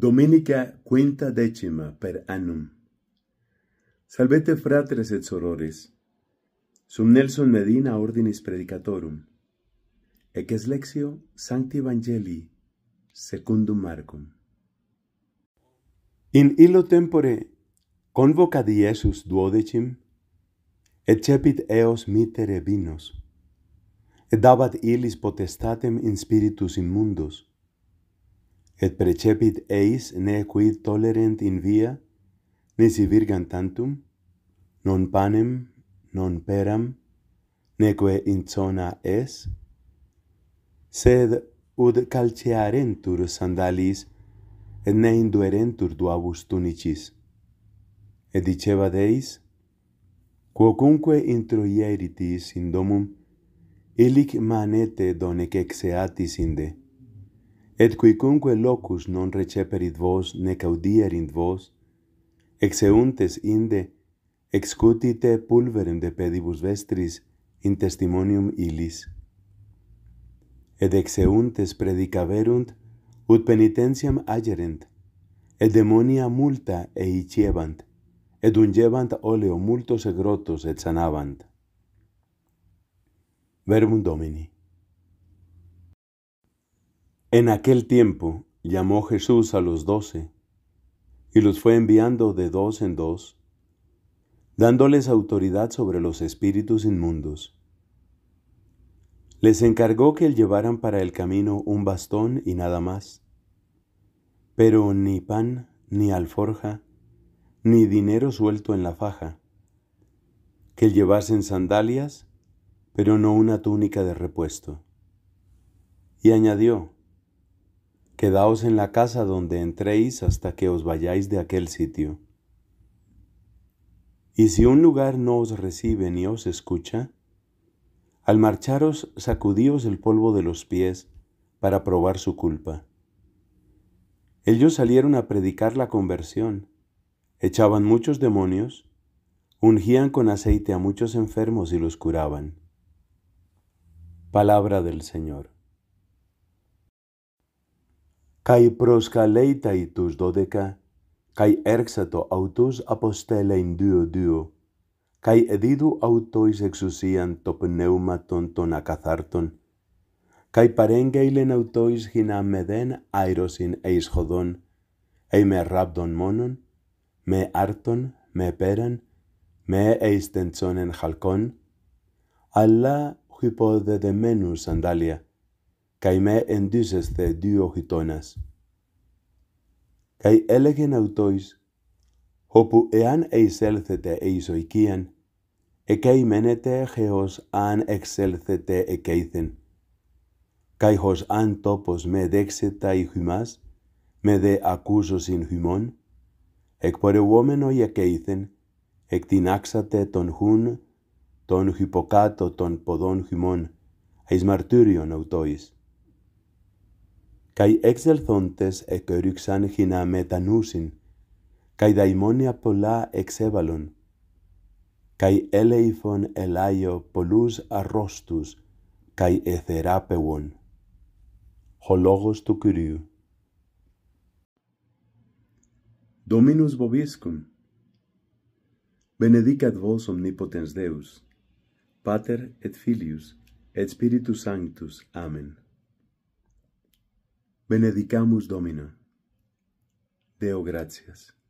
Dominica quinta decima per annum. Salvete fratres et sorores. Sum Nelson Medina ordinis predicatorum. Ec es lexio Sancti Evangelii secundum Marcum. In illo tempore convocat Iesus duodecim et cepit eos mitere vinos et dabat illis potestatem in spiritus immundos in et precepit eis ne quid tolerent in via, nisi virgan tantum, non panem, non peram, neque in zona es, sed ud calcearentur sandalis, et ne induerentur duabus tunicis. Et diceva deis, quocunque introieritis in domum, illic manete donec exeatis inde, Et quicunque locus non receperit vos, ne caudierint vos, exseuntes inde, excutite pulverem de pedibus vestris in testimonium illis et exseuntes predicaverunt, ut penitentiam agerent, et demonia multa eicebant, et ungebant oleo multos egrotos et sanabant. VERBUM DOMINI En aquel tiempo llamó Jesús a los doce y los fue enviando de dos en dos, dándoles autoridad sobre los espíritus inmundos. Les encargó que llevaran para el camino un bastón y nada más, pero ni pan, ni alforja, ni dinero suelto en la faja, que llevasen sandalias, pero no una túnica de repuesto. Y añadió, Quedaos en la casa donde entréis hasta que os vayáis de aquel sitio. Y si un lugar no os recibe ni os escucha, al marcharos sacudíos el polvo de los pies para probar su culpa. Ellos salieron a predicar la conversión, echaban muchos demonios, ungían con aceite a muchos enfermos y los curaban. Palabra del Señor. Kai proskaleitai tus dodeca, kai erxato autus apostelein duo duo, kai edidu autois exousian to pneumaton ton akatharton, kai parengeilen autois hina meden aerosin eis hodon, rabdon monon, me arton, me peran, me eis tentzonen halkon, alla hypode de menus sandalia, – καί με εντύσεσθε δύο χιτώνας. Καί έλεγεν αυτοίς, όπου εάν εισέλθετε εις οικίαν, μενέτε χεός αν εξέλθετε εκέιθεν. Καί χως αν τόπος με δέξετα η χυμάς, με δε ακούσωσιν χυμών, εκπορευόμενο εκέιθεν, εκτινάξατε τον χούν, τον χυποκάτω των ποδών χυμών, εις μαρτύριον αυτοίς. kai exelzontes e kyryxan hina metanousin kai daimonia pola exevalon kai eleifon elaio polous arrostus, kai etherapeuon Hologos logos tou kyriou dominus bobiskon benedicat vos omnipotens deus pater et filius et spiritus sanctus amen Benedicamus Domino. Deo gracias.